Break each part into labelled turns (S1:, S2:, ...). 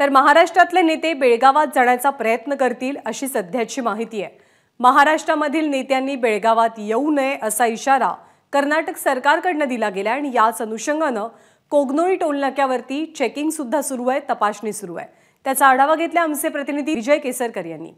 S1: तर महाराष्ट्रातले नेते बेळगावात जाण्याचा प्रयत्न करतील अशी सध्याची माहिती आहे महाराष्ट्रामधील नेत्यांनी बेळगावात येऊ नये असा इशारा कर्नाटक सरकारकडनं दिला गेला आणि याच अनुषंगानं कोगनोळी टोलनाक्यावरती चेकिंग सुद्धा सुरू आहे तपासणी सुरू आहे त्याचा आढावा घेतला आमचे प्रतिनिधी विजय केसरकर यांनी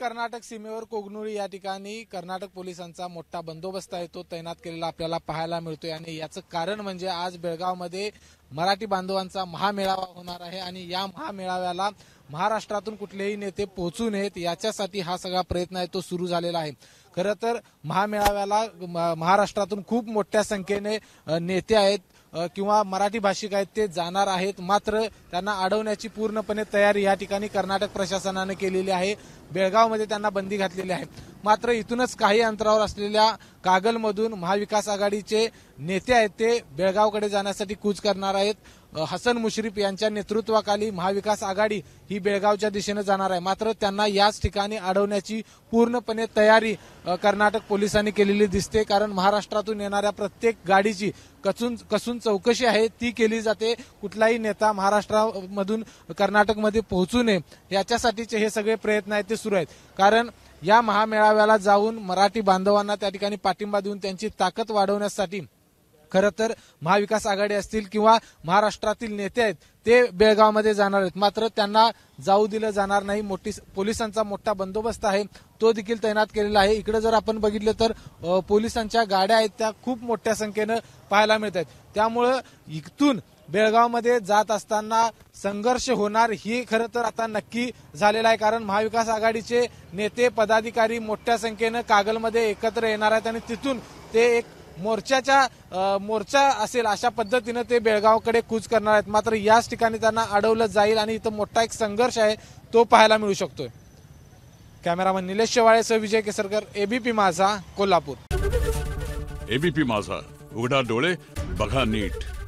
S2: कर्नाटक सीमेवर कोगनोळी या ठिकाणी कर्नाटक पोलिसांचा मोठा बंदोबस्त आहे तो तैनात केलेला आपल्याला पाहायला मिळतोय आणि याचं कारण म्हणजे आज बेळगावमध्ये मराठी बांधवांचा महामेळावा होणार आहे आणि या महामेळाव्याला महाराष्ट्रातून कुठलेही नेते पोहोचू नयेत याच्यासाठी हा सगळा प्रयत्न आहे तो सुरू झालेला आहे खरं तर महामेळाव्याला महाराष्ट्रातून खूप मोठ्या संख्येने नेते आहेत किंवा मराठी भाषिक आहेत ते जाणार आहेत मात्र त्यांना अडवण्याची पूर्णपणे तयारी या ठिकाणी कर्नाटक प्रशासनानं केलेली आहे बेळगावमध्ये त्यांना बंदी घातलेली आहे मात्र इथूनच काही अंतरावर असलेल्या कागलमधून महाविकास आघाडीचे नेते आहेत ते बेळगावकडे जाण्यासाठी कूच करणार आहेत हसन मुश्रीफ यांच्या नेतृत्वाखाली महाविकास आघाडी ही बेळगावच्या दिशेने जाणार आहे मात्र त्यांना याच ठिकाणी अडवण्याची पूर्णपणे तयारी कर्नाटक पोलिसांनी केलेली दिसते कारण महाराष्ट्रातून येणाऱ्या प्रत्येक गाडीची कसून कसून चौकशी आहे ती केली जाते कुठलाही नेता महाराष्ट्रामधून कर्नाटकमध्ये पोहोचू नये याच्यासाठीचे हे सगळे प्रयत्न आहेत ते सुरू आहेत कारण या महामेळाव्याला जाऊन मराठी बांधवांना त्या ठिकाणी पाठिंबा देऊन त्यांची ताकद वाढवण्यासाठी खरं तर महाविकास आघाडी असतील किंवा महाराष्ट्रातील नेते आहेत ते बेळगावमध्ये जाणार आहेत मात्र त्यांना जाऊ दिलं जाणार नाही मोठी पोलिसांचा मोठा बंदोबस्त आहे तो देखील तैनात केलेला आहे इकडे जर आपण बघितलं तर पोलिसांच्या गाड्या आहेत त्या खूप मोठ्या संख्येनं पाहायला मिळत आहेत त्यामुळं इथून बेळगावमध्ये जात असताना संघर्ष होणार ही खरं तर आता नक्की झालेला आहे कारण महाविकास आघाडीचे नेते पदाधिकारी मोठ्या संख्येनं कागलमध्ये एकत्र येणार आहेत आणि तिथून ते एक मोर्चाच्या मोर्चा असेल अशा पद्धतीनं ते बेळगावकडे कूच करणार आहेत मात्र याच ठिकाणी त्यांना अडवलं जाईल आणि इथं मोठा एक संघर्ष आहे तो पाहायला मिळू शकतोय कॅमेरामन निलेश शेवाळेसह विजय केसरकर एबीपी माझा कोल्हापूर एबीपी माझा उघडा डोळे बघा नीट